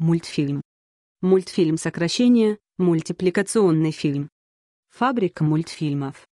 мультфильм. Мультфильм сокращение — мультипликационный фильм. Фабрика мультфильмов.